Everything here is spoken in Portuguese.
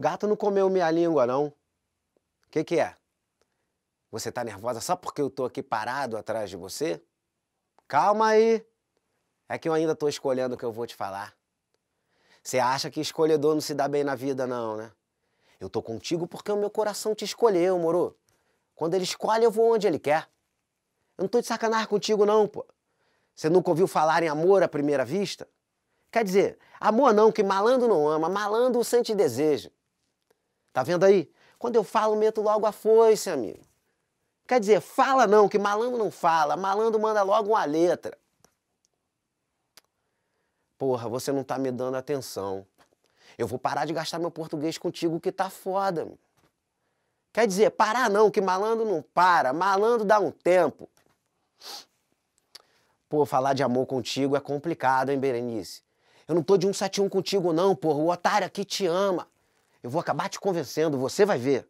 Gato não comeu minha língua, não. O que, que é? Você tá nervosa só porque eu tô aqui parado atrás de você? Calma aí. É que eu ainda tô escolhendo o que eu vou te falar. Você acha que escolhedor não se dá bem na vida, não, né? Eu tô contigo porque o meu coração te escolheu, moro. Quando ele escolhe, eu vou onde ele quer. Eu não tô de sacanagem contigo, não, pô. Você nunca ouviu falar em amor à primeira vista? Quer dizer, amor não, que malandro não ama, malandro sente desejo. Tá vendo aí? Quando eu falo, meto logo a foice, amigo. Quer dizer, fala não, que malandro não fala. Malandro manda logo uma letra. Porra, você não tá me dando atenção. Eu vou parar de gastar meu português contigo que tá foda. Amigo. Quer dizer, parar não, que malandro não para, malandro dá um tempo. Pô, falar de amor contigo é complicado, hein, Berenice? Eu não tô de 171 contigo não, porra, o otário aqui te ama. Eu vou acabar te convencendo, você vai ver.